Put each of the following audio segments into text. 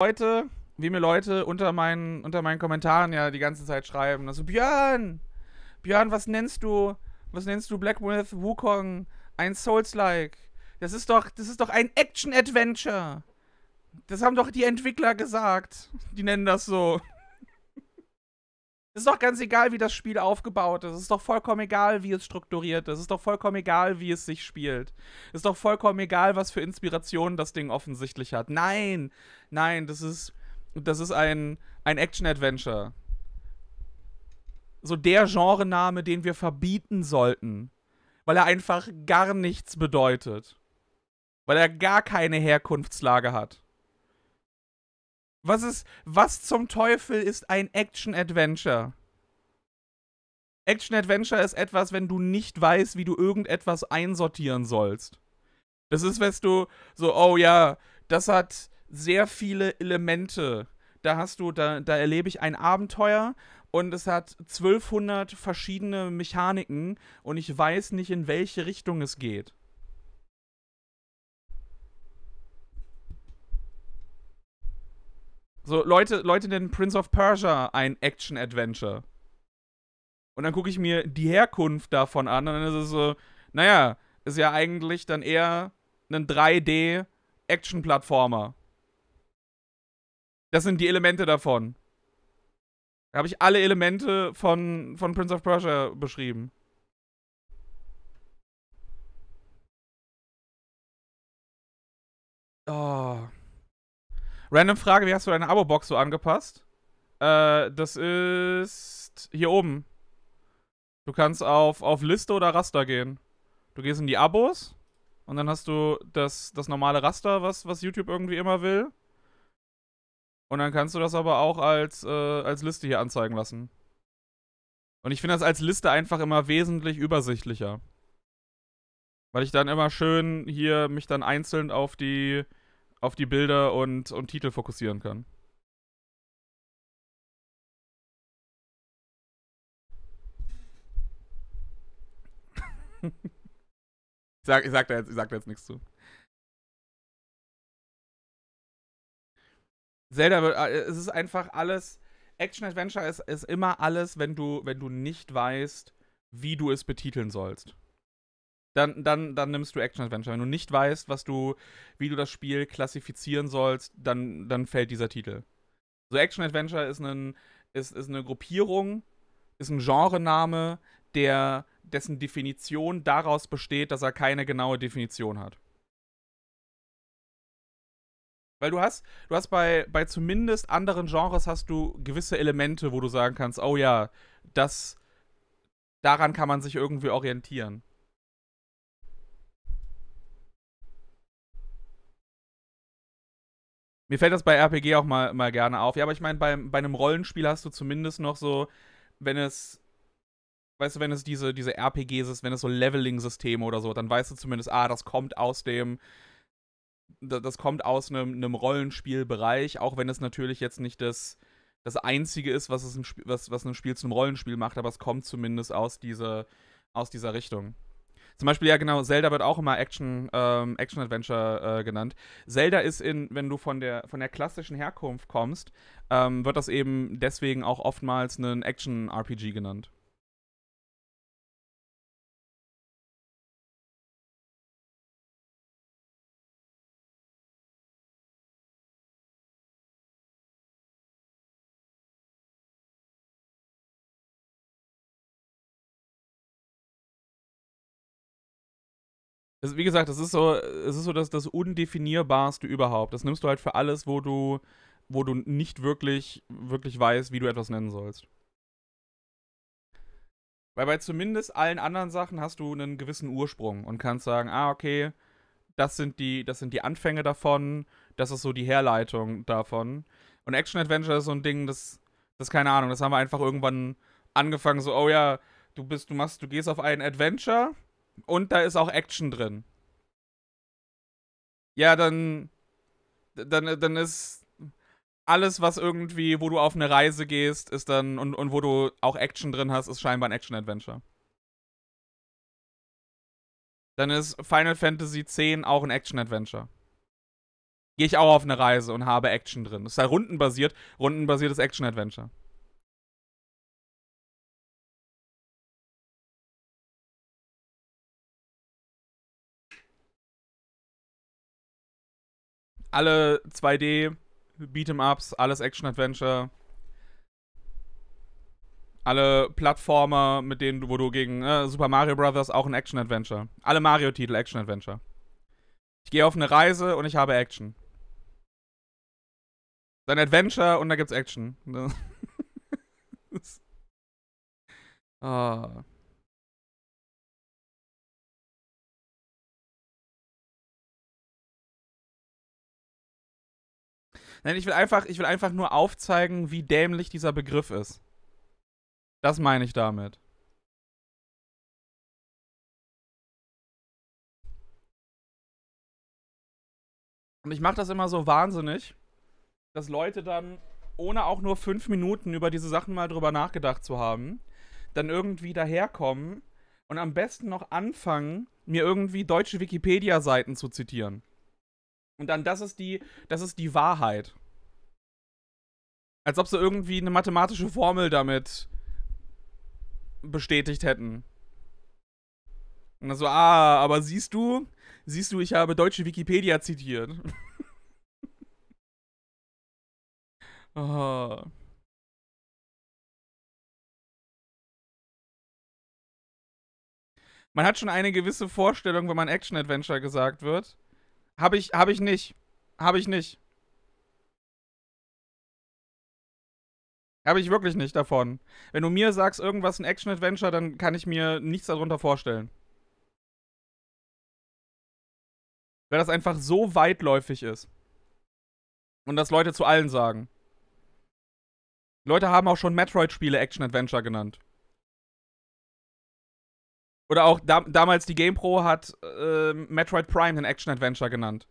Leute, wie mir Leute unter meinen, unter meinen Kommentaren ja die ganze Zeit schreiben. Also, Björn! Björn, was nennst du? Was nennst du Black Myth Wukong? Ein Souls-like. Das ist doch, das ist doch ein Action-Adventure. Das haben doch die Entwickler gesagt. Die nennen das so. Es ist doch ganz egal, wie das Spiel aufgebaut ist. Es ist doch vollkommen egal, wie es strukturiert ist. Es ist doch vollkommen egal, wie es sich spielt. Es ist doch vollkommen egal, was für Inspirationen das Ding offensichtlich hat. Nein, nein, das ist, das ist ein, ein Action-Adventure. So der Genrename, den wir verbieten sollten. Weil er einfach gar nichts bedeutet. Weil er gar keine Herkunftslage hat. Was ist, was zum Teufel ist ein Action-Adventure? Action-Adventure ist etwas, wenn du nicht weißt, wie du irgendetwas einsortieren sollst. Das ist, wenn du so, oh ja, das hat sehr viele Elemente. Da hast du, da, da erlebe ich ein Abenteuer und es hat 1200 verschiedene Mechaniken und ich weiß nicht, in welche Richtung es geht. So, Leute, Leute nennen Prince of Persia ein Action-Adventure. Und dann gucke ich mir die Herkunft davon an und dann ist es so, naja, ist ja eigentlich dann eher ein 3D-Action-Plattformer. Das sind die Elemente davon. Da habe ich alle Elemente von, von Prince of Persia beschrieben. Oh. Random Frage, wie hast du deine Abo-Box so angepasst? Äh, das ist hier oben. Du kannst auf, auf Liste oder Raster gehen. Du gehst in die Abos und dann hast du das, das normale Raster, was, was YouTube irgendwie immer will. Und dann kannst du das aber auch als, äh, als Liste hier anzeigen lassen. Und ich finde das als Liste einfach immer wesentlich übersichtlicher. Weil ich dann immer schön hier mich dann einzeln auf die auf die Bilder und, und Titel fokussieren kann. ich, sag, ich, sag da jetzt, ich sag da jetzt nichts zu. Zelda äh, es ist einfach alles. Action-Adventure ist, ist immer alles, wenn du, wenn du nicht weißt, wie du es betiteln sollst dann, dann, dann nimmst du Action Adventure. Wenn du nicht weißt, was du, wie du das Spiel klassifizieren sollst, dann, dann fällt dieser Titel. So Action Adventure ist, ein, ist, ist eine Gruppierung, ist ein Genrename, der, dessen Definition daraus besteht, dass er keine genaue Definition hat. Weil du hast, du hast bei, bei zumindest anderen Genres hast du gewisse Elemente, wo du sagen kannst, oh ja, das, daran kann man sich irgendwie orientieren. Mir fällt das bei RPG auch mal, mal gerne auf. Ja, aber ich meine, bei, bei einem Rollenspiel hast du zumindest noch so, wenn es, weißt du, wenn es diese, diese RPGs ist, wenn es so Leveling-Systeme oder so, dann weißt du zumindest, ah, das kommt aus dem, das kommt aus einem, einem Rollenspielbereich, auch wenn es natürlich jetzt nicht das, das Einzige ist, was, es ein, was, was ein Spiel zum Rollenspiel macht, aber es kommt zumindest aus, diese, aus dieser Richtung. Zum Beispiel, ja genau, Zelda wird auch immer Action, ähm, Action Adventure äh, genannt. Zelda ist in, wenn du von der von der klassischen Herkunft kommst, ähm, wird das eben deswegen auch oftmals ein Action RPG genannt. also wie gesagt, es ist so, es ist so das, das Undefinierbarste überhaupt. Das nimmst du halt für alles, wo du, wo du nicht wirklich, wirklich weißt, wie du etwas nennen sollst. Weil bei zumindest allen anderen Sachen hast du einen gewissen Ursprung und kannst sagen, ah, okay, das sind die, das sind die Anfänge davon, das ist so die Herleitung davon. Und Action Adventure ist so ein Ding, das, das keine Ahnung, das haben wir einfach irgendwann angefangen, so, oh ja, du bist, du machst, du gehst auf ein Adventure und da ist auch Action drin. Ja, dann. Dann, dann ist alles, was irgendwie, wo du auf eine Reise gehst, ist dann. Und, und wo du auch Action drin hast, ist scheinbar ein Action-Adventure. Dann ist Final Fantasy X auch ein Action-Adventure gehe ich auch auf eine Reise und habe Action drin. Das ist halt rundenbasiert. Rundenbasiertes Action-Adventure. alle 2D, Beat'em-Ups, alles Action-Adventure. Alle Plattformer, mit denen du, wo du gegen äh, Super Mario Bros. auch ein Action-Adventure. Alle Mario-Titel Action-Adventure. Ich gehe auf eine Reise und ich habe Action. Dann Adventure und da gibt's Action. oh. Nein, ich will einfach, ich will einfach nur aufzeigen, wie dämlich dieser Begriff ist. Das meine ich damit. Und ich mache das immer so wahnsinnig, dass Leute dann, ohne auch nur fünf Minuten über diese Sachen mal drüber nachgedacht zu haben, dann irgendwie daherkommen und am besten noch anfangen, mir irgendwie deutsche Wikipedia-Seiten zu zitieren. Und dann, das ist die, das ist die Wahrheit. Als ob sie irgendwie eine mathematische Formel damit bestätigt hätten. Und dann so, ah, aber siehst du, siehst du, ich habe deutsche Wikipedia zitiert. oh. Man hat schon eine gewisse Vorstellung, wenn man Action-Adventure gesagt wird. Hab ich, habe ich nicht. Hab ich nicht. Habe ich wirklich nicht davon. Wenn du mir sagst, irgendwas ein Action-Adventure, dann kann ich mir nichts darunter vorstellen. Weil das einfach so weitläufig ist. Und das Leute zu allen sagen. Leute haben auch schon Metroid-Spiele Action-Adventure genannt. Oder auch da, damals die GamePro hat äh, Metroid Prime ein Action-Adventure genannt.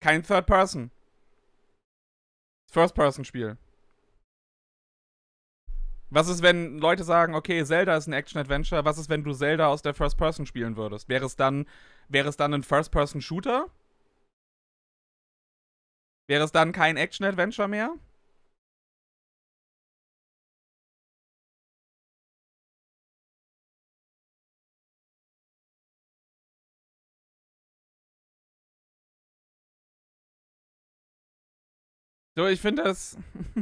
Kein Third Person. First-Person-Spiel. Was ist, wenn Leute sagen, okay, Zelda ist ein Action-Adventure, was ist, wenn du Zelda aus der First-Person spielen würdest? Wäre es dann, wäre es dann ein First-Person-Shooter? Wäre es dann kein Action-Adventure mehr? So, ich finde das.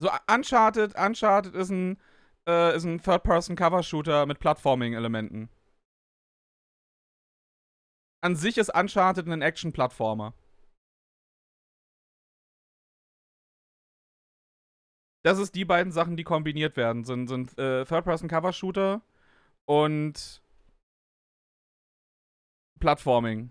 so, Uncharted, Uncharted ist ein, äh, ist ein Third-Person-Cover-Shooter mit Plattforming-Elementen. An sich ist Uncharted ein Action-Plattformer. Das ist die beiden Sachen, die kombiniert werden. Sind, sind äh, Third-Person-Cover-Shooter und Plattforming.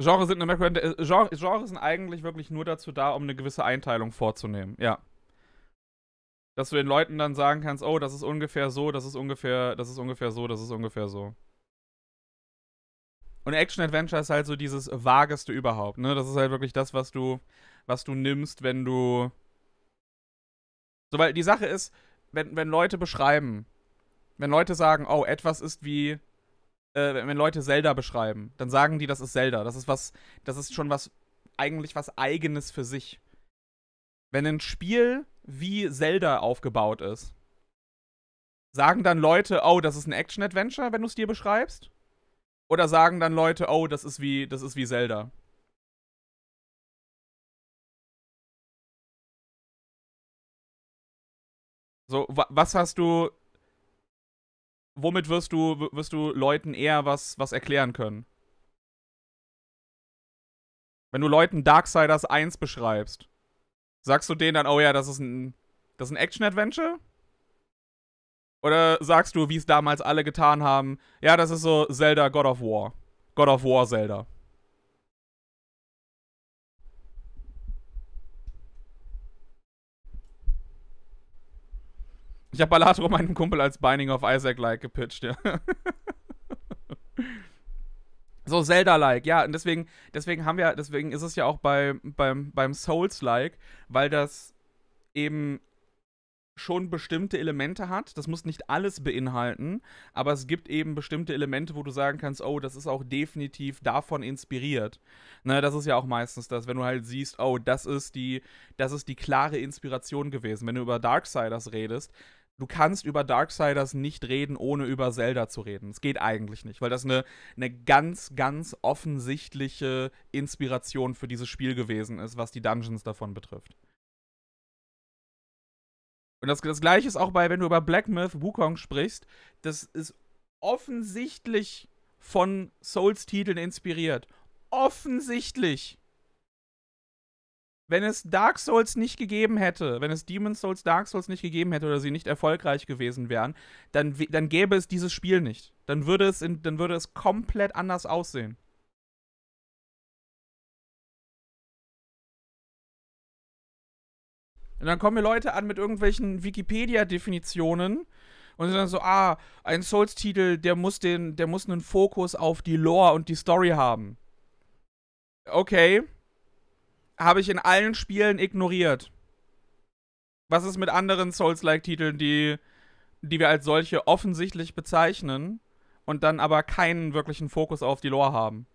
Genres sind, eine äh, Genres sind eigentlich wirklich nur dazu da, um eine gewisse Einteilung vorzunehmen. Ja. Dass du den Leuten dann sagen kannst, oh, das ist ungefähr so, das ist ungefähr, das ist ungefähr so, das ist ungefähr so. Und Action-Adventure ist halt so dieses Vageste überhaupt, ne? Das ist halt wirklich das, was du, was du nimmst, wenn du. So, weil die Sache ist, wenn, wenn Leute beschreiben, wenn Leute sagen, oh, etwas ist wie. Äh, wenn Leute Zelda beschreiben, dann sagen die, das ist Zelda. Das ist was, das ist schon was, eigentlich was Eigenes für sich. Wenn ein Spiel wie Zelda aufgebaut ist, sagen dann Leute, oh, das ist ein Action-Adventure, wenn du es dir beschreibst? Oder sagen dann Leute, oh, das ist wie, das ist wie Zelda. So, was hast du. Womit wirst du, wirst du Leuten eher was, was erklären können? Wenn du Leuten Darksiders 1 beschreibst, sagst du denen dann, oh ja, das ist ein, das ist ein Action-Adventure? Oder sagst du, wie es damals alle getan haben, ja, das ist so Zelda God of War. God of War Zelda. Ich habe Balatro meinem Kumpel als Binding of Isaac-like gepitcht, ja. so Zelda-like, ja. Und deswegen, deswegen haben wir, deswegen ist es ja auch bei, beim, beim Souls-like, weil das eben schon bestimmte Elemente hat. Das muss nicht alles beinhalten, aber es gibt eben bestimmte Elemente, wo du sagen kannst, oh, das ist auch definitiv davon inspiriert. Na, ne, das ist ja auch meistens das, wenn du halt siehst, oh, das ist die, das ist die klare Inspiration gewesen. Wenn du über Darksiders redest, du kannst über Darksiders nicht reden, ohne über Zelda zu reden. Es geht eigentlich nicht, weil das eine, eine ganz, ganz offensichtliche Inspiration für dieses Spiel gewesen ist, was die Dungeons davon betrifft. Und das, das gleiche ist auch bei, wenn du über Black Myth Wukong sprichst, das ist offensichtlich von Souls-Titeln inspiriert. Offensichtlich. Wenn es Dark Souls nicht gegeben hätte, wenn es Demon Souls Dark Souls nicht gegeben hätte oder sie nicht erfolgreich gewesen wären, dann, dann gäbe es dieses Spiel nicht. Dann würde es, in, dann würde es komplett anders aussehen. Und dann kommen mir Leute an mit irgendwelchen Wikipedia-Definitionen und sind dann so, ah, ein Souls-Titel, der muss den, der muss einen Fokus auf die Lore und die Story haben. Okay. Habe ich in allen Spielen ignoriert. Was ist mit anderen Souls-like-Titeln, die, die wir als solche offensichtlich bezeichnen und dann aber keinen wirklichen Fokus auf die Lore haben?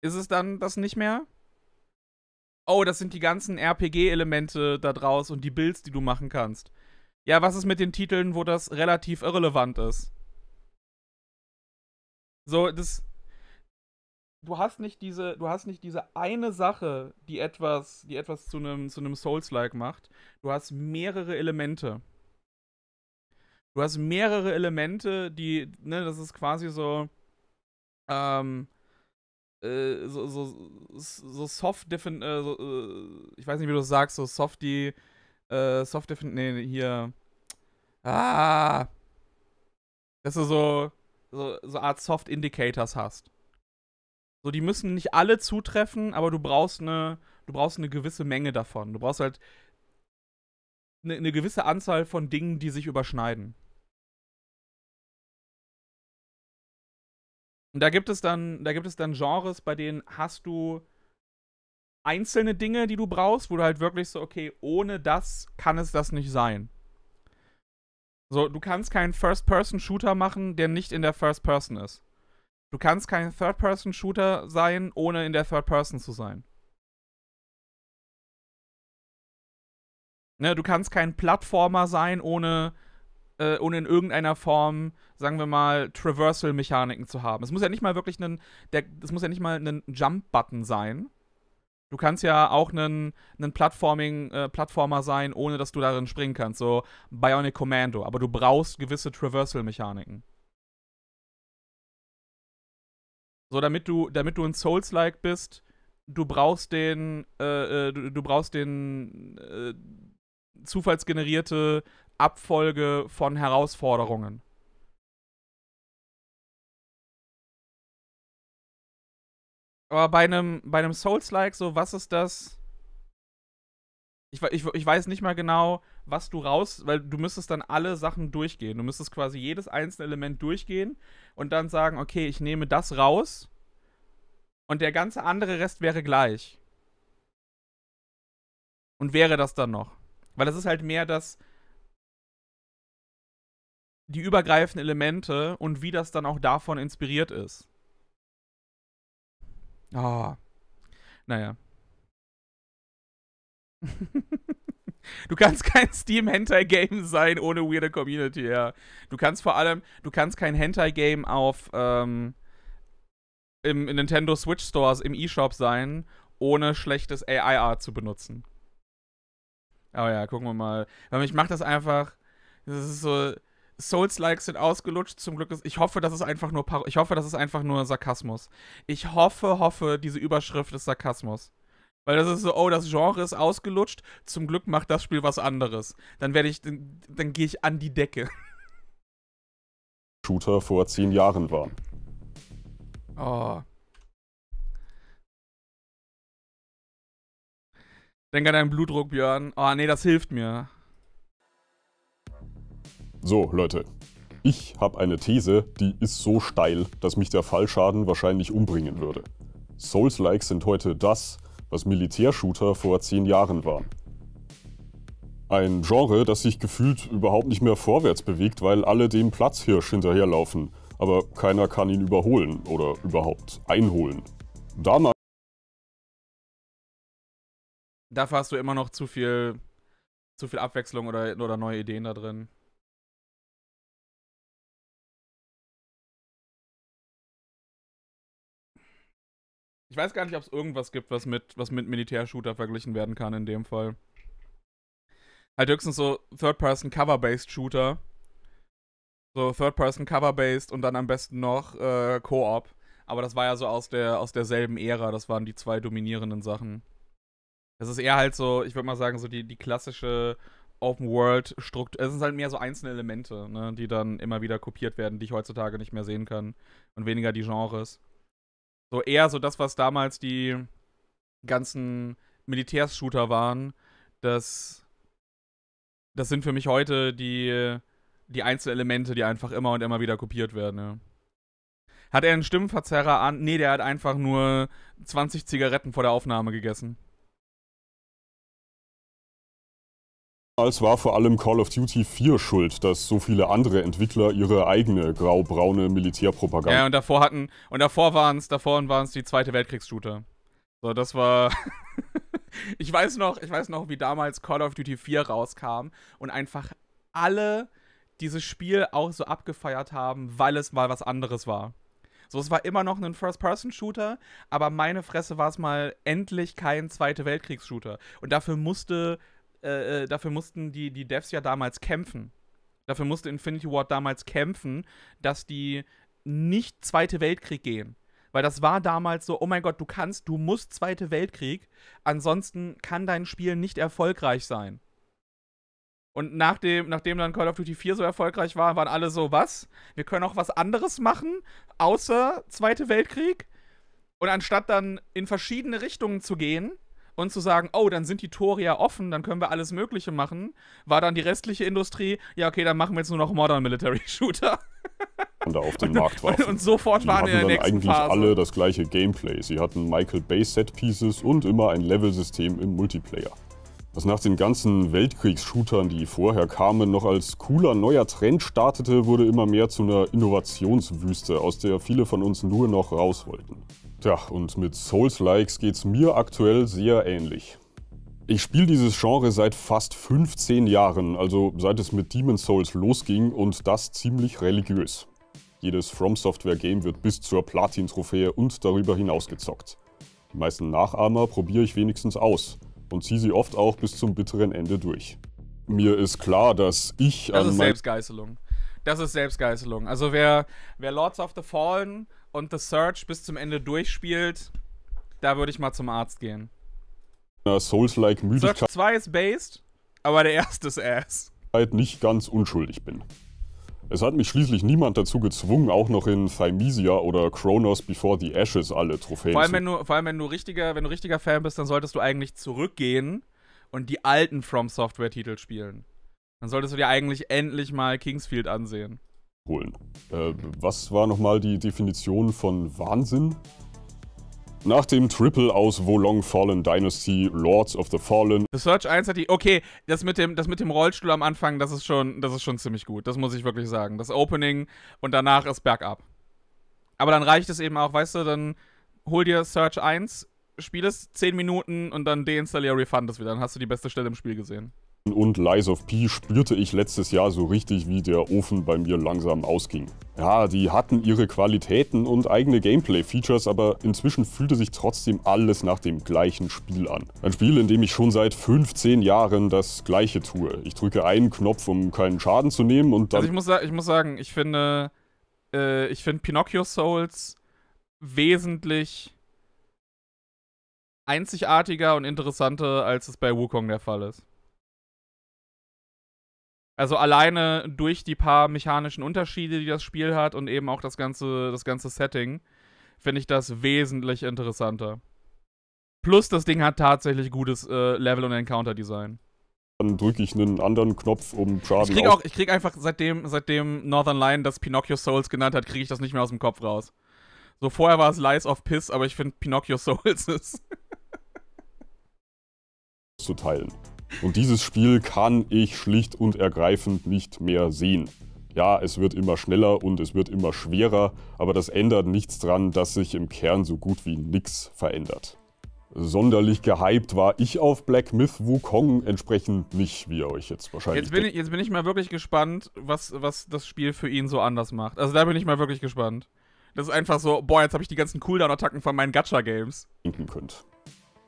Ist es dann das nicht mehr? oh, das sind die ganzen RPG-Elemente da draus und die Builds, die du machen kannst. Ja, was ist mit den Titeln, wo das relativ irrelevant ist? So, das. Du hast nicht diese, du hast nicht diese eine Sache, die etwas, die etwas zu einem zu Souls-like macht. Du hast mehrere Elemente. Du hast mehrere Elemente, die, ne, das ist quasi so, ähm, äh, so, so, so soft defin äh, so, äh, ich weiß nicht, wie du das sagst, so softy, äh, soft defin nee, hier, ah, dass du so, so, so Art Soft Indicators hast. So, die müssen nicht alle zutreffen, aber du brauchst eine, du brauchst eine gewisse Menge davon. Du brauchst halt eine, eine gewisse Anzahl von Dingen, die sich überschneiden. Und da gibt es dann, da gibt es dann Genres, bei denen hast du einzelne Dinge, die du brauchst, wo du halt wirklich so, okay, ohne das kann es das nicht sein. So, du kannst keinen First-Person-Shooter machen, der nicht in der First-Person ist. Du kannst kein Third-Person-Shooter sein, ohne in der Third-Person zu sein. Ne, du kannst kein Plattformer sein, ohne äh, ohne in irgendeiner Form, sagen wir mal, Traversal-Mechaniken zu haben. Es muss ja nicht mal wirklich ein, es muss ja nicht mal ein Jump-Button sein. Du kannst ja auch ein Platforming, äh, Plattformer sein, ohne dass du darin springen kannst, so Bionic Commando, aber du brauchst gewisse Traversal-Mechaniken. So, damit du, damit du in Souls-like bist, du brauchst den, äh, äh, du, du, brauchst den äh, zufallsgenerierte Abfolge von Herausforderungen. Aber bei einem, bei einem Souls-like, so, was ist das? Ich, ich, ich weiß nicht mal genau, was du raus, weil du müsstest dann alle Sachen durchgehen. Du müsstest quasi jedes einzelne Element durchgehen und dann sagen, okay, ich nehme das raus und der ganze andere Rest wäre gleich. Und wäre das dann noch? Weil das ist halt mehr das, die übergreifenden Elemente und wie das dann auch davon inspiriert ist. Ah. Oh. Naja. du kannst kein Steam Hentai Game sein ohne weirde Community, ja. Du kannst vor allem, du kannst kein Hentai Game auf ähm, im, im Nintendo Switch Stores im eShop sein, ohne schlechtes AI Art zu benutzen. Aber oh ja, gucken wir mal. Ich mache das einfach. Das ist so Souls-Likes sind ausgelutscht. Zum Glück ist. Ich hoffe, das ist einfach nur. Par ich hoffe, das ist einfach nur Sarkasmus. Ich hoffe, hoffe, diese Überschrift ist Sarkasmus. Weil das ist so, oh, das Genre ist ausgelutscht. Zum Glück macht das Spiel was anderes. Dann werde ich, dann, dann gehe ich an die Decke. Shooter vor zehn Jahren war. Oh. Denk an deinen Blutdruck, Björn. Oh, nee, das hilft mir. So, Leute. Ich habe eine These, die ist so steil, dass mich der Fallschaden wahrscheinlich umbringen würde. souls likes sind heute das, was Militärshooter vor zehn Jahren waren. Ein Genre, das sich gefühlt überhaupt nicht mehr vorwärts bewegt, weil alle dem Platzhirsch hinterherlaufen, aber keiner kann ihn überholen oder überhaupt einholen. Damals Dafür hast du immer noch zu viel, zu viel Abwechslung oder, oder neue Ideen da drin. Ich weiß gar nicht, ob es irgendwas gibt, was mit, was mit Militärshooter verglichen werden kann in dem Fall. Halt höchstens so Third-Person-Cover-Based-Shooter. So Third-Person-Cover-Based und dann am besten noch äh, Co-op. Aber das war ja so aus, der, aus derselben Ära. Das waren die zwei dominierenden Sachen. Es ist eher halt so, ich würde mal sagen, so die, die klassische Open-World-Struktur. Es sind halt mehr so einzelne Elemente, ne, die dann immer wieder kopiert werden, die ich heutzutage nicht mehr sehen kann. Und weniger die Genres. So eher so das, was damals die ganzen Militärs-Shooter waren. Das, das sind für mich heute die, die Einzelelemente, die einfach immer und immer wieder kopiert werden. Ja. Hat er einen Stimmenverzerrer an? Nee, der hat einfach nur 20 Zigaretten vor der Aufnahme gegessen. Damals war vor allem Call of Duty 4 schuld, dass so viele andere Entwickler ihre eigene grau-braune Militärpropaganda. Ja, und davor hatten, und davor waren es, davor waren es die Zweite Weltkriegs-Shooter. So, das war. ich weiß noch, ich weiß noch, wie damals Call of Duty 4 rauskam und einfach alle dieses Spiel auch so abgefeiert haben, weil es mal was anderes war. So, es war immer noch ein First-Person-Shooter, aber meine Fresse war es mal endlich kein Zweite Weltkriegs-Shooter. Und dafür musste äh, äh, dafür mussten die, die Devs ja damals kämpfen. Dafür musste Infinity Ward damals kämpfen, dass die nicht Zweite Weltkrieg gehen. Weil das war damals so, oh mein Gott, du kannst, du musst Zweite Weltkrieg, ansonsten kann dein Spiel nicht erfolgreich sein. Und nachdem, nachdem dann Call of Duty 4 so erfolgreich war, waren alle so, was? Wir können auch was anderes machen, außer Zweite Weltkrieg? Und anstatt dann in verschiedene Richtungen zu gehen, und zu sagen, oh, dann sind die Tore ja offen, dann können wir alles Mögliche machen, war dann die restliche Industrie, ja, okay, dann machen wir jetzt nur noch Modern Military Shooter. Und auf den Markt war. Und, sofort waren in der nächsten eigentlich Phase. alle das gleiche Gameplay. Sie hatten Michael Bay Set Pieces und immer ein Levelsystem im Multiplayer. Was nach den ganzen Weltkriegs-Shootern, die vorher kamen, noch als cooler neuer Trend startete, wurde immer mehr zu einer Innovationswüste, aus der viele von uns nur noch raus wollten. Tja, und mit Souls-Likes geht's mir aktuell sehr ähnlich. Ich spiele dieses Genre seit fast 15 Jahren, also seit es mit Demon's Souls losging und das ziemlich religiös. Jedes From Software Game wird bis zur Platin-Trophäe und darüber hinaus gezockt. Die meisten Nachahmer probiere ich wenigstens aus und ziehe sie oft auch bis zum bitteren Ende durch. Mir ist klar, dass ich das an ist Selbstgeißelung das ist Selbstgeißelung. Also wer, wer Lords of the Fallen und The Search bis zum Ende durchspielt, da würde ich mal zum Arzt gehen. Na, Souls-like Müdigkeit. Search 2 ist based, aber der erste ist ass. Halt Nicht ganz unschuldig bin. Es hat mich schließlich niemand dazu gezwungen, auch noch in Thymesia oder Kronos Before the Ashes alle Trophäen vor allem, zu wenn du, Vor allem, wenn du, richtiger, wenn du richtiger Fan bist, dann solltest du eigentlich zurückgehen und die alten From Software-Titel spielen. Dann solltest du dir eigentlich endlich mal Kingsfield ansehen. Holen. Äh, was war nochmal die Definition von Wahnsinn? Nach dem Triple aus Wolong Fallen Dynasty, Lords of the Fallen. The Search 1 hat die. Okay, das mit dem, das mit dem Rollstuhl am Anfang, das ist schon, das ist schon ziemlich gut. Das muss ich wirklich sagen. Das Opening und danach ist bergab. Aber dann reicht es eben auch, weißt du, dann hol dir Search 1, spiel es 10 Minuten und dann deinstallier Refund es wieder. Dann hast du die beste Stelle im Spiel gesehen und Lies of P spürte ich letztes Jahr so richtig, wie der Ofen bei mir langsam ausging. Ja, die hatten ihre Qualitäten und eigene Gameplay-Features, aber inzwischen fühlte sich trotzdem alles nach dem gleichen Spiel an. Ein Spiel, in dem ich schon seit 15 Jahren das gleiche tue. Ich drücke einen Knopf, um keinen Schaden zu nehmen und dann... Also ich muss, ich muss sagen, ich finde, äh, ich finde Pinocchio Souls wesentlich einzigartiger und interessanter, als es bei Wukong der Fall ist. Also alleine durch die paar mechanischen Unterschiede, die das Spiel hat und eben auch das ganze, das ganze Setting, finde ich das wesentlich interessanter. Plus das Ding hat tatsächlich gutes äh, Level- und Encounter-Design. Dann drücke ich einen anderen Knopf, um Charlie ich krieg auch, Ich kriege einfach, seitdem, seitdem Northern Lion das Pinocchio Souls genannt hat, kriege ich das nicht mehr aus dem Kopf raus. So vorher war es Lies of Piss, aber ich finde Pinocchio Souls ist... zu teilen. Und dieses Spiel kann ich schlicht und ergreifend nicht mehr sehen. Ja, es wird immer schneller und es wird immer schwerer, aber das ändert nichts dran, dass sich im Kern so gut wie nichts verändert. Sonderlich gehypt war ich auf Black Myth Wukong entsprechend nicht, wie ihr euch jetzt wahrscheinlich. Jetzt bin ich, jetzt bin ich mal wirklich gespannt, was, was das Spiel für ihn so anders macht. Also da bin ich mal wirklich gespannt. Das ist einfach so, boah, jetzt habe ich die ganzen Cooldown-Attacken von meinen Gacha-Games. Könnt.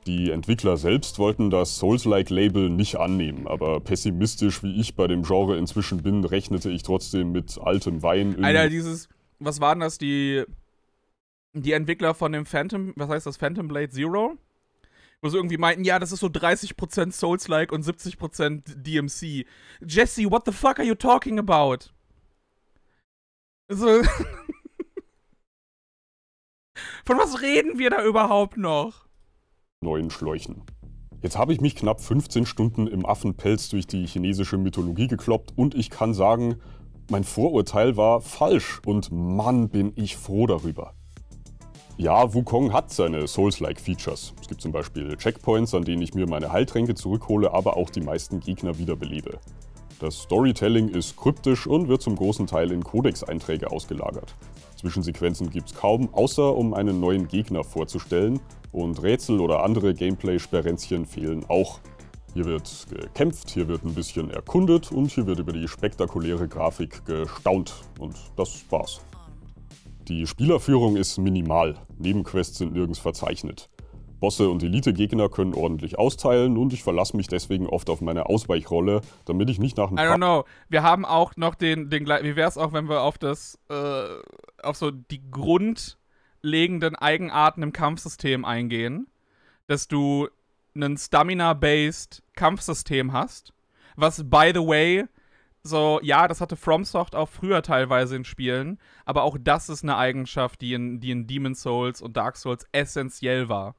Die Entwickler selbst wollten das Souls-like-Label nicht annehmen, aber pessimistisch wie ich bei dem Genre inzwischen bin, rechnete ich trotzdem mit altem Wein. Alter, dieses, was waren das, die, die Entwickler von dem Phantom, was heißt das, Phantom Blade Zero? Wo sie irgendwie meinten, ja, das ist so 30% Souls-like und 70% DMC. Jesse, what the fuck are you talking about? So. von was reden wir da überhaupt noch? neuen Schläuchen. Jetzt habe ich mich knapp 15 Stunden im Affenpelz durch die chinesische Mythologie gekloppt und ich kann sagen, mein Vorurteil war falsch und Mann bin ich froh darüber. Ja, Wukong hat seine Souls-like Features. Es gibt zum Beispiel Checkpoints, an denen ich mir meine Heiltränke zurückhole, aber auch die meisten Gegner wiederbelebe. Das Storytelling ist kryptisch und wird zum großen Teil in Codex-Einträge ausgelagert. Zwischensequenzen gibt's kaum, außer um einen neuen Gegner vorzustellen, und Rätsel oder andere Gameplay-Sperrenzchen fehlen auch. Hier wird gekämpft, hier wird ein bisschen erkundet und hier wird über die spektakuläre Grafik gestaunt. Und das war's. Die Spielerführung ist minimal, Nebenquests sind nirgends verzeichnet. Bosse und Elite-Gegner können ordentlich austeilen und ich verlasse mich deswegen oft auf meine Ausweichrolle, damit ich nicht nach einem. I don't know. Wir haben auch noch den, den Wie wäre es auch, wenn wir auf das, äh, auf so die Grund grundlegenden Eigenarten im Kampfsystem eingehen, dass du ein Stamina-based Kampfsystem hast, was, by the way, so, ja, das hatte FromSoft auch früher teilweise in Spielen, aber auch das ist eine Eigenschaft, die in, die in Demon's Souls und Dark Souls essentiell war.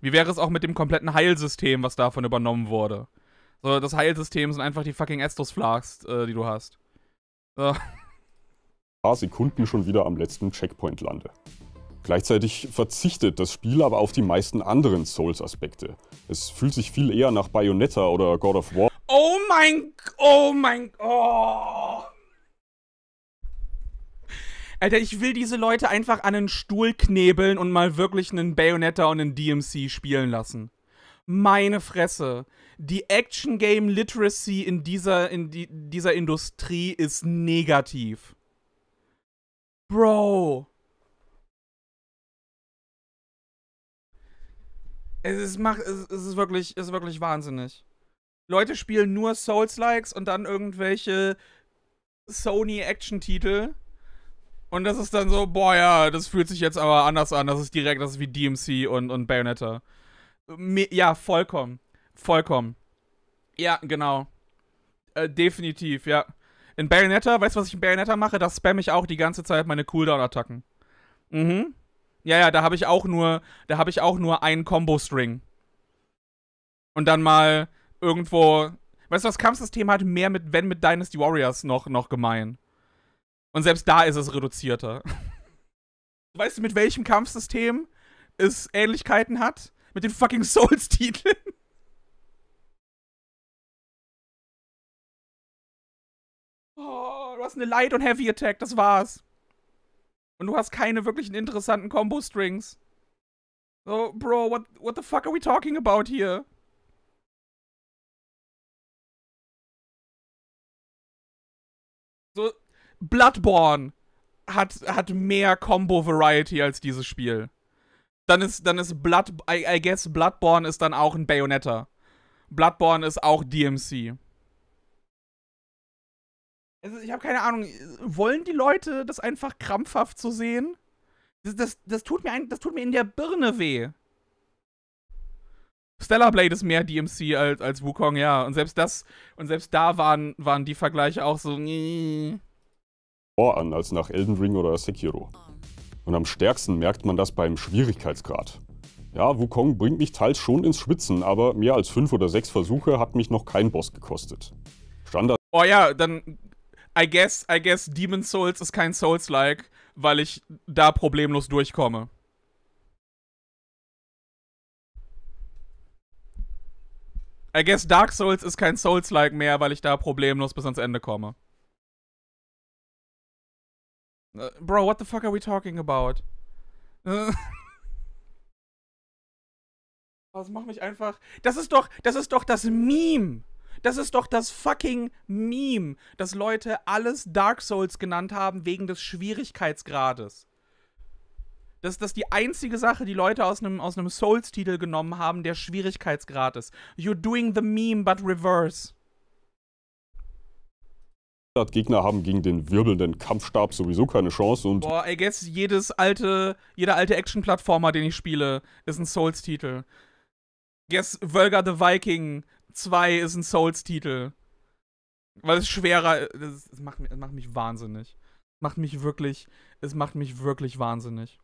Wie wäre es auch mit dem kompletten Heilsystem, was davon übernommen wurde? So, das Heilsystem sind einfach die fucking Estus-Flasks, äh, die du hast. So paar Sekunden schon wieder am letzten Checkpoint lande. Gleichzeitig verzichtet das Spiel aber auf die meisten anderen Souls-Aspekte. Es fühlt sich viel eher nach Bayonetta oder God of War. Oh mein, oh mein, oh. Alter, ich will diese Leute einfach an einen Stuhl knebeln und mal wirklich einen Bayonetta und einen DMC spielen lassen. Meine Fresse. Die Action Game Literacy in dieser, in die, dieser Industrie ist negativ. Bro. Es ist, macht, es ist wirklich, es ist wirklich wahnsinnig. Leute spielen nur Souls-Likes und dann irgendwelche Sony-Action-Titel. Und das ist dann so, boah, ja, das fühlt sich jetzt aber anders an. Das ist direkt, das ist wie DMC und, und Bayonetta. Ja, vollkommen. Vollkommen. Ja, genau. Äh, definitiv, ja. In Bayonetta, weißt du, was ich in Bayonetta mache? Da spamme ich auch die ganze Zeit meine Cooldown-Attacken. Mhm. Ja, ja, da habe ich auch nur, da habe ich auch nur einen Combo-String. Und dann mal irgendwo. Weißt du, das Kampfsystem hat mehr mit, wenn mit Dynasty Warriors noch, noch gemein. Und selbst da ist es reduzierter. weißt du, mit welchem Kampfsystem es Ähnlichkeiten hat? Mit den fucking Souls-Titeln. Oh, du hast eine Light- und Heavy-Attack, das war's. Und du hast keine wirklichen interessanten Combo-Strings. So, Bro, what, what the fuck are we talking about here? So, Bloodborne hat, hat mehr Combo-Variety als dieses Spiel. Dann ist, dann ist Blood, I, I guess Bloodborne ist dann auch ein Bayonetta. Bloodborne ist auch DMC. Also ich habe keine Ahnung, wollen die Leute das einfach krampfhaft so sehen? Das, das, das, tut mir ein, das tut mir in der Birne weh. Stellar Blade ist mehr DMC als, als Wukong, ja. Und selbst das, und selbst da waren, waren die Vergleiche auch so. Boah an als nach Elden Ring oder Sekiro. Und am stärksten merkt man das beim Schwierigkeitsgrad. Ja, Wukong bringt mich teils schon ins Schwitzen, aber mehr als fünf oder sechs Versuche hat mich noch kein Boss gekostet. Standard. Oh ja, dann I guess, I guess Demon Souls ist kein Souls-like, weil ich da problemlos durchkomme. I guess Dark Souls ist kein Souls-like mehr, weil ich da problemlos bis ans Ende komme. Uh, bro, what the fuck are we talking about? das macht mich einfach. Das ist doch, das ist doch das Meme das ist doch das fucking Meme, dass Leute alles Dark Souls genannt haben wegen des Schwierigkeitsgrades. Das, das ist die einzige Sache, die Leute aus einem aus Souls-Titel genommen haben, der Schwierigkeitsgrad ist. You're doing the meme, but reverse. Gegner haben gegen den wirbelnden Kampfstab sowieso keine Chance und. Boah, I guess jedes alte, jeder alte Action-Plattformer, den ich spiele, ist ein Souls-Titel. Guess Völga the Viking, 2 ist ein Souls-Titel. Weil es schwerer ist. Es macht, es macht mich wahnsinnig. Es macht mich wirklich. Es macht mich wirklich wahnsinnig.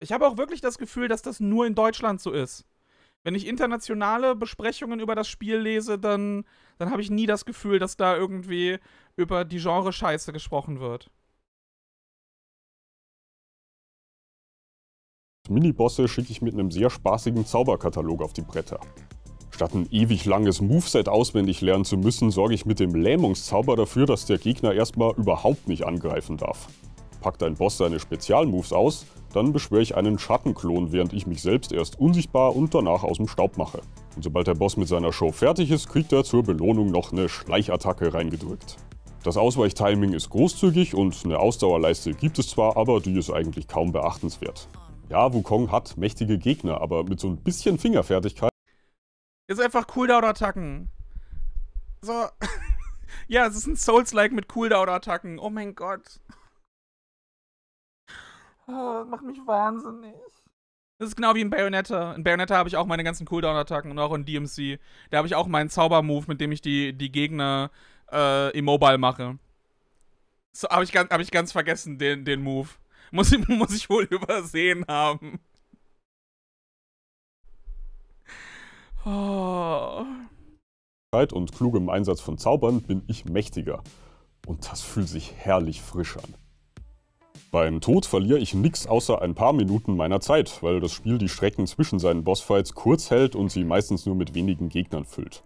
Ich habe auch wirklich das Gefühl, dass das nur in Deutschland so ist. Wenn ich internationale Besprechungen über das Spiel lese, dann, dann habe ich nie das Gefühl, dass da irgendwie über die Genre-Scheiße gesprochen wird. Minibosse schicke ich mit einem sehr spaßigen Zauberkatalog auf die Bretter. Statt ein ewig langes Moveset auswendig lernen zu müssen, sorge ich mit dem Lähmungszauber dafür, dass der Gegner erstmal überhaupt nicht angreifen darf. Packt ein Boss seine Spezialmoves aus, dann beschwöre ich einen Schattenklon, während ich mich selbst erst unsichtbar und danach aus dem Staub mache. Und sobald der Boss mit seiner Show fertig ist, kriegt er zur Belohnung noch eine Schleichattacke reingedrückt. Das Ausweichtiming ist großzügig und eine Ausdauerleiste gibt es zwar, aber die ist eigentlich kaum beachtenswert. Ja, Wukong hat mächtige Gegner, aber mit so ein bisschen Fingerfertigkeit. Ist einfach Cooldown-Attacken. So. ja, es ist ein Souls-like mit Cooldown-Attacken. Oh mein Gott. Ah, das macht mich wahnsinnig. Das ist genau wie in Bayonetta. In Bayonetta habe ich auch meine ganzen Cooldown-Attacken und auch in DMC. Da habe ich auch meinen Zauber-Move, mit dem ich die, die Gegner äh, immobile mache. So, habe ich, hab ich ganz vergessen, den, den Move muss, ich, muss ich wohl übersehen haben. Oh. Und klugem Einsatz von Zaubern bin ich mächtiger. Und das fühlt sich herrlich frisch an. Beim Tod verliere ich nichts außer ein paar Minuten meiner Zeit, weil das Spiel die Strecken zwischen seinen Bossfights kurz hält und sie meistens nur mit wenigen Gegnern füllt.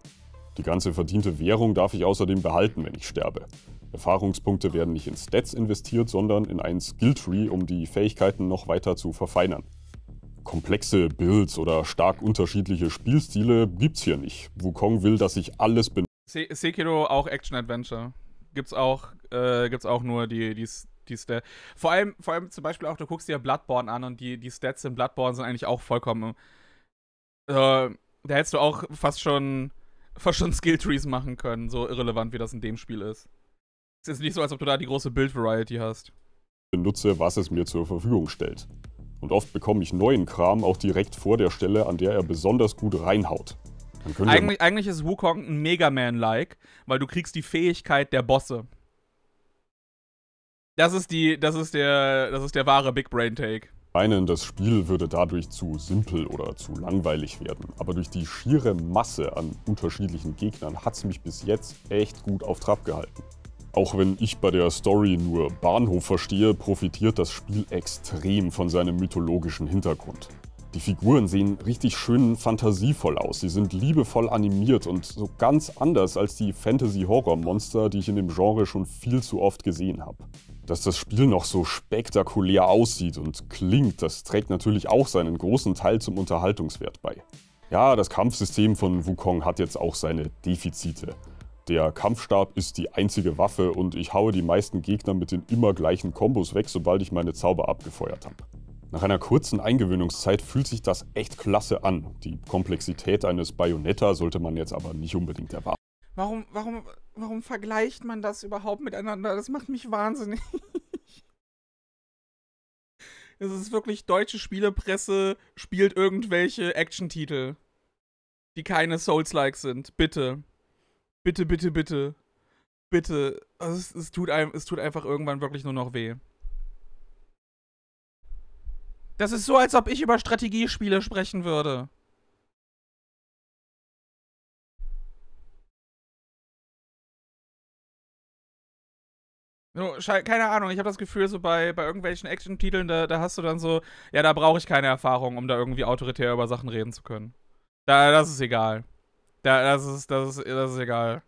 Die ganze verdiente Währung darf ich außerdem behalten, wenn ich sterbe. Erfahrungspunkte werden nicht in Stats investiert, sondern in ein Skilltree, um die Fähigkeiten noch weiter zu verfeinern. Komplexe Builds oder stark unterschiedliche Spielstile gibt's hier nicht. Wukong will, dass ich alles bin. Se Sekiro auch Action Adventure. Gibt's auch, äh, gibt's auch nur die, die, die Stats. Vor allem, vor allem zum Beispiel auch, du guckst dir Bloodborne an und die, die Stats in Bloodborne sind eigentlich auch vollkommen. Äh, da hättest du auch fast schon, fast schon Skill machen können, so irrelevant wie das in dem Spiel ist. Es ist nicht so, als ob du da die große build variety hast. Benutze, was es mir zur Verfügung stellt. Und oft bekomme ich neuen Kram auch direkt vor der Stelle, an der er besonders gut reinhaut. Eigentlich, eigentlich ist Wukong ein Mega Man-like, weil du kriegst die Fähigkeit der Bosse. Das ist die, das ist der, das ist der wahre Big Brain Take. Meinen, das Spiel würde dadurch zu simpel oder zu langweilig werden, aber durch die schiere Masse an unterschiedlichen Gegnern hat es mich bis jetzt echt gut auf Trab gehalten. Auch wenn ich bei der Story nur Bahnhof verstehe, profitiert das Spiel extrem von seinem mythologischen Hintergrund. Die Figuren sehen richtig schön fantasievoll aus, sie sind liebevoll animiert und so ganz anders als die Fantasy-Horror-Monster, die ich in dem Genre schon viel zu oft gesehen habe. Dass das Spiel noch so spektakulär aussieht und klingt, das trägt natürlich auch seinen großen Teil zum Unterhaltungswert bei. Ja, das Kampfsystem von Wukong hat jetzt auch seine Defizite der Kampfstab ist die einzige Waffe und ich haue die meisten Gegner mit den immer gleichen Kombos weg, sobald ich meine Zauber abgefeuert habe. Nach einer kurzen Eingewöhnungszeit fühlt sich das echt klasse an. Die Komplexität eines Bayonetta sollte man jetzt aber nicht unbedingt erwarten. Warum, warum, warum vergleicht man das überhaupt miteinander? Das macht mich wahnsinnig. Es ist wirklich deutsche Spielepresse spielt irgendwelche Action-Titel, die keine Souls-like sind. Bitte. Bitte, bitte, bitte. Bitte. Also es, es, tut einem, es tut einfach irgendwann wirklich nur noch weh. Das ist so, als ob ich über Strategiespiele sprechen würde. Keine Ahnung, ich habe das Gefühl, so bei, bei irgendwelchen Action-Titeln, da, da hast du dann so, ja, da brauche ich keine Erfahrung, um da irgendwie autoritär über Sachen reden zu können. Da, das ist egal. Da, das, ist, das, ist, das ist egal.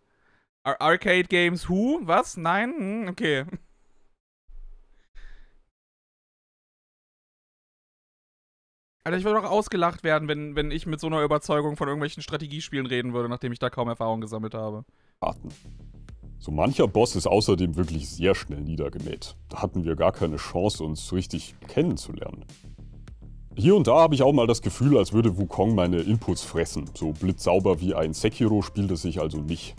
Ar Arcade Games, who? Was? Nein? Hm, okay. Alter, ich würde auch ausgelacht werden, wenn, wenn ich mit so einer Überzeugung von irgendwelchen Strategiespielen reden würde, nachdem ich da kaum Erfahrung gesammelt habe. Warten. So mancher Boss ist außerdem wirklich sehr schnell niedergemäht. Da hatten wir gar keine Chance, uns richtig kennenzulernen. Hier und da habe ich auch mal das Gefühl, als würde Wukong meine Inputs fressen. So blitzsauber wie ein Sekiro spielt es sich also nicht.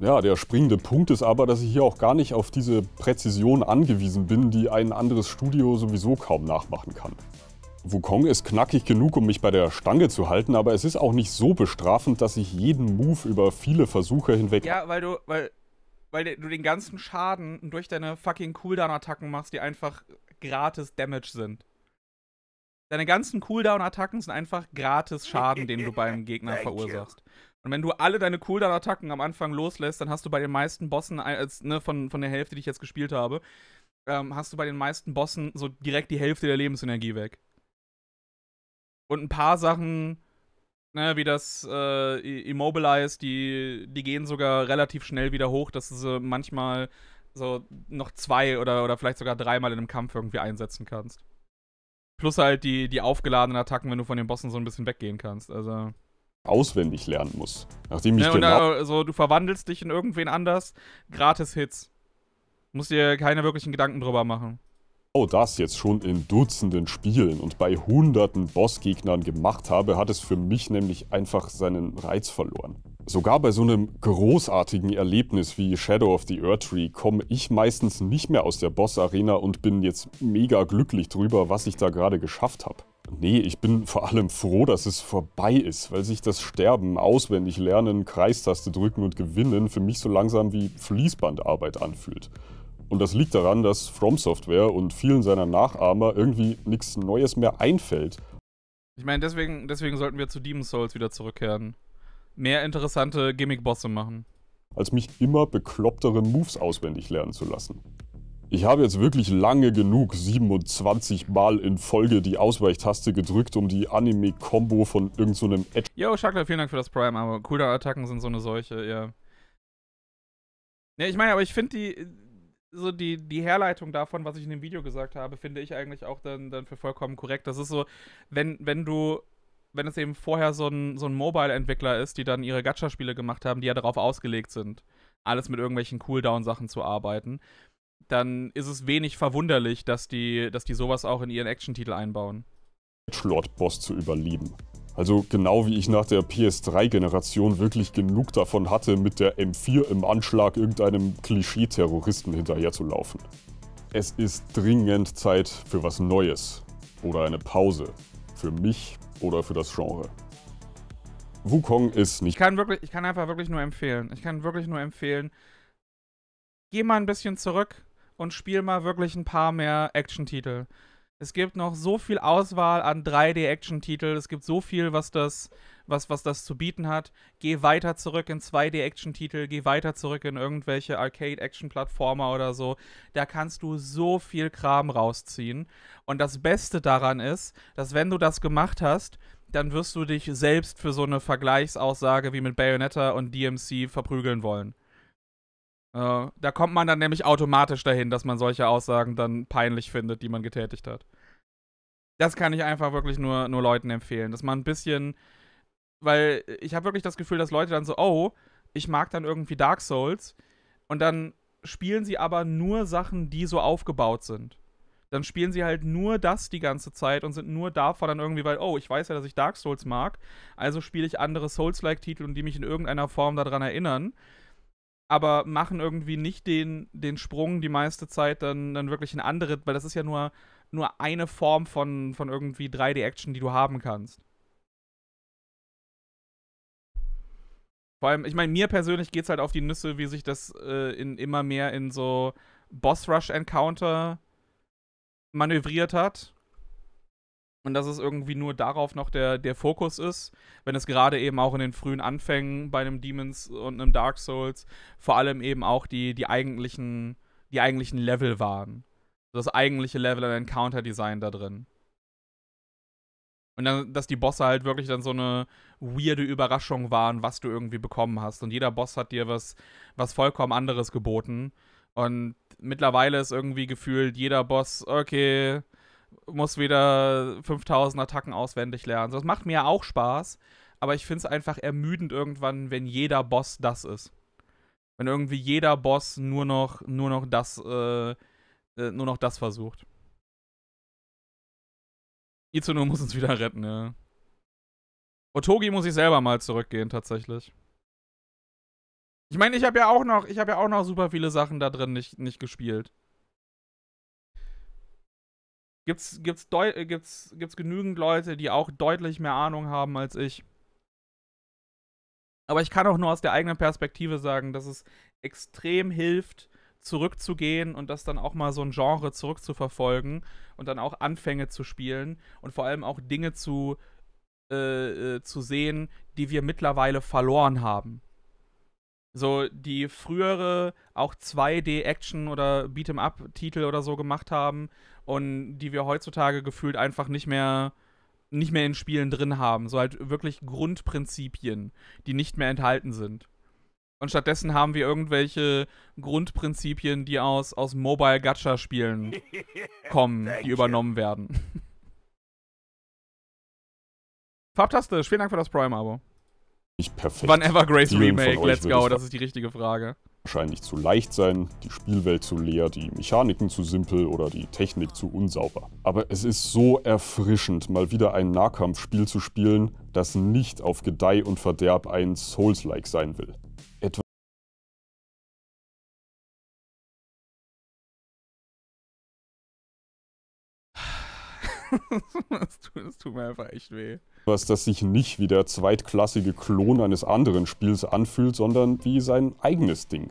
Ja, der springende Punkt ist aber, dass ich hier auch gar nicht auf diese Präzision angewiesen bin, die ein anderes Studio sowieso kaum nachmachen kann. Wukong ist knackig genug, um mich bei der Stange zu halten, aber es ist auch nicht so bestrafend, dass ich jeden Move über viele Versuche hinweg... Ja, weil du, weil, weil du den ganzen Schaden durch deine fucking Cooldown-Attacken machst, die einfach gratis Damage sind. Deine ganzen Cooldown-Attacken sind einfach gratis Schaden, den du beim Gegner verursachst. Und wenn du alle deine Cooldown-Attacken am Anfang loslässt, dann hast du bei den meisten Bossen, als, ne, von, von der Hälfte, die ich jetzt gespielt habe, ähm, hast du bei den meisten Bossen so direkt die Hälfte der Lebensenergie weg. Und ein paar Sachen, ne, wie das äh, Immobilize, die, die gehen sogar relativ schnell wieder hoch, dass du sie manchmal so noch zwei oder, oder vielleicht sogar dreimal in einem Kampf irgendwie einsetzen kannst. Plus halt die, die aufgeladenen Attacken, wenn du von den Bossen so ein bisschen weggehen kannst. Also. Auswendig lernen muss. Nachdem ich ja, genau. Also, du verwandelst dich in irgendwen anders. Gratis Hits. Musst dir keine wirklichen Gedanken drüber machen. Oh, das jetzt schon in Dutzenden Spielen und bei hunderten Bossgegnern gemacht habe, hat es für mich nämlich einfach seinen Reiz verloren. Sogar bei so einem großartigen Erlebnis wie Shadow of the Earth Tree komme ich meistens nicht mehr aus der Boss-Arena und bin jetzt mega glücklich drüber, was ich da gerade geschafft habe. Nee, ich bin vor allem froh, dass es vorbei ist, weil sich das Sterben, auswendig lernen, Kreistaste drücken und gewinnen für mich so langsam wie Fließbandarbeit anfühlt. Und das liegt daran, dass From Software und vielen seiner Nachahmer irgendwie nichts Neues mehr einfällt. Ich meine, deswegen, deswegen sollten wir zu Demon's Souls wieder zurückkehren mehr interessante Gimmick-Bosse machen. Als mich immer beklopptere Moves auswendig lernen zu lassen. Ich habe jetzt wirklich lange genug 27 Mal in Folge die Ausweichtaste gedrückt, um die Anime-Kombo von irgendeinem so Edge. Yo, Shackler, vielen Dank für das Prime, aber cooler attacken sind so eine solche, ja. Ja, ich meine, aber ich finde die, so die, die Herleitung davon, was ich in dem Video gesagt habe, finde ich eigentlich auch dann, dann für vollkommen korrekt. Das ist so, wenn, wenn du wenn es eben vorher so ein, so ein Mobile-Entwickler ist, die dann ihre Gacha-Spiele gemacht haben, die ja darauf ausgelegt sind, alles mit irgendwelchen Cooldown-Sachen zu arbeiten, dann ist es wenig verwunderlich, dass die, dass die sowas auch in ihren Action-Titel einbauen. Lord-Boss zu überleben. Also genau wie ich nach der PS3-Generation wirklich genug davon hatte, mit der M4 im Anschlag irgendeinem Klischee-Terroristen hinterherzulaufen. Es ist dringend Zeit für was Neues oder eine Pause. Für mich oder für das Genre. Wukong ist nicht. Ich kann, wirklich, ich kann einfach wirklich nur empfehlen. Ich kann wirklich nur empfehlen, geh mal ein bisschen zurück und spiel mal wirklich ein paar mehr Action-Titel. Es gibt noch so viel Auswahl an 3D-Action-Titel. Es gibt so viel, was das was, was das zu bieten hat. Geh weiter zurück in 2D-Action-Titel, geh weiter zurück in irgendwelche Arcade-Action-Plattformer oder so. Da kannst du so viel Kram rausziehen. Und das Beste daran ist, dass wenn du das gemacht hast, dann wirst du dich selbst für so eine Vergleichsaussage wie mit Bayonetta und DMC verprügeln wollen. Äh, da kommt man dann nämlich automatisch dahin, dass man solche Aussagen dann peinlich findet, die man getätigt hat. Das kann ich einfach wirklich nur, nur Leuten empfehlen, dass man ein bisschen weil ich habe wirklich das Gefühl, dass Leute dann so, oh, ich mag dann irgendwie Dark Souls. Und dann spielen sie aber nur Sachen, die so aufgebaut sind. Dann spielen sie halt nur das die ganze Zeit und sind nur davor dann irgendwie, weil, oh, ich weiß ja, dass ich Dark Souls mag, also spiele ich andere Souls-like-Titel und die mich in irgendeiner Form daran erinnern, aber machen irgendwie nicht den, den Sprung die meiste Zeit dann, dann wirklich in andere, weil das ist ja nur, nur eine Form von, von irgendwie 3D-Action, die du haben kannst. Vor allem, ich meine, mir persönlich geht es halt auf die Nüsse, wie sich das äh, in, immer mehr in so Boss-Rush-Encounter manövriert hat. Und dass es irgendwie nur darauf noch der, der Fokus ist, wenn es gerade eben auch in den frühen Anfängen bei einem Demons und einem Dark Souls vor allem eben auch die, die, eigentlichen, die eigentlichen Level waren. Das eigentliche Level- und Encounter-Design da drin. Und dann, dass die Bosse halt wirklich dann so eine weirde Überraschung waren, was du irgendwie bekommen hast. Und jeder Boss hat dir was, was vollkommen anderes geboten. Und mittlerweile ist irgendwie gefühlt jeder Boss, okay, muss wieder 5000 Attacken auswendig lernen. Das macht mir auch Spaß, aber ich finde es einfach ermüdend irgendwann, wenn jeder Boss das ist. Wenn irgendwie jeder Boss nur noch, nur noch das, äh, äh nur noch das versucht. Izuno muss uns wieder retten, ja. Otogi muss ich selber mal zurückgehen, tatsächlich. Ich meine, ich habe ja auch noch, ich habe ja auch noch super viele Sachen da drin nicht, nicht gespielt. Gibt's, gibt's, äh, gibt's, gibt's genügend Leute, die auch deutlich mehr Ahnung haben als ich. Aber ich kann auch nur aus der eigenen Perspektive sagen, dass es extrem hilft, zurückzugehen und das dann auch mal so ein Genre zurückzuverfolgen und dann auch Anfänge zu spielen und vor allem auch Dinge zu, äh, äh zu sehen, die wir mittlerweile verloren haben. So die frühere auch 2D-Action oder Beat'em-up-Titel oder so gemacht haben und die wir heutzutage gefühlt einfach nicht mehr nicht mehr in Spielen drin haben, so halt wirklich Grundprinzipien, die nicht mehr enthalten sind. Und stattdessen haben wir irgendwelche Grundprinzipien, die aus, aus Mobile Gacha-Spielen kommen, die übernommen werden. Farbtastisch, vielen Dank für das Prime-Abo. Nicht perfekt. Wann Evergrace Remake, let's go, das ist die richtige Frage. Wahrscheinlich zu leicht sein, die Spielwelt zu leer, die Mechaniken zu simpel oder die Technik zu unsauber. Aber es ist so erfrischend, mal wieder ein Nahkampfspiel zu spielen, das nicht auf Gedeih und Verderb ein Souls-like sein will. das, tut, das tut mir einfach echt weh. Was, das sich nicht wie der zweitklassige Klon eines anderen Spiels anfühlt, sondern wie sein eigenes Ding.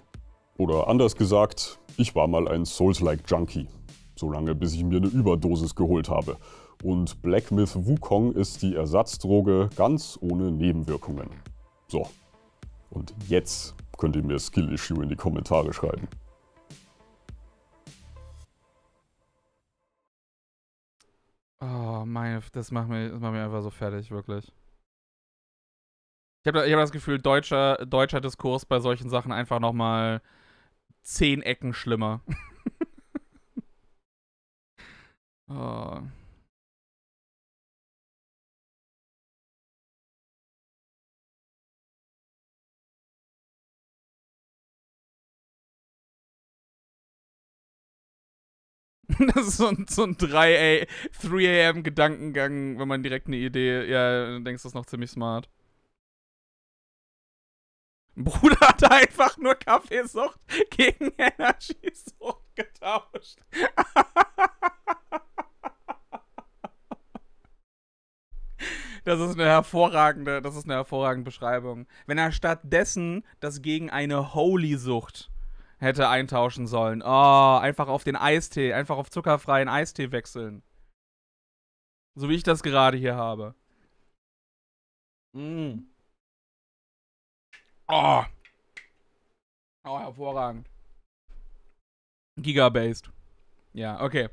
Oder anders gesagt, ich war mal ein Souls-like-Junkie. Solange bis ich mir eine Überdosis geholt habe. Und Black Myth Wukong ist die Ersatzdroge ganz ohne Nebenwirkungen. So. Und jetzt könnt ihr mir Skill-Issue in die Kommentare schreiben. Oh, meine, das macht, mich, das macht mir einfach so fertig, wirklich. Ich habe ich hab das Gefühl, deutscher, deutscher Diskurs bei solchen Sachen einfach nochmal zehn Ecken schlimmer. oh. das ist so ein, so ein 3 am Gedankengang, wenn man direkt eine Idee, ja, denkst, das noch ziemlich smart. Bruder hat einfach nur Kaffeesucht gegen Energiesucht getauscht. Das ist eine hervorragende, das ist eine hervorragende Beschreibung. Wenn er stattdessen das gegen eine Holy-Sucht hätte eintauschen sollen. Oh, einfach auf den Eistee, einfach auf zuckerfreien Eistee wechseln. So wie ich das gerade hier habe. Mm. Oh. Oh, hervorragend. Gigabased. Ja, okay.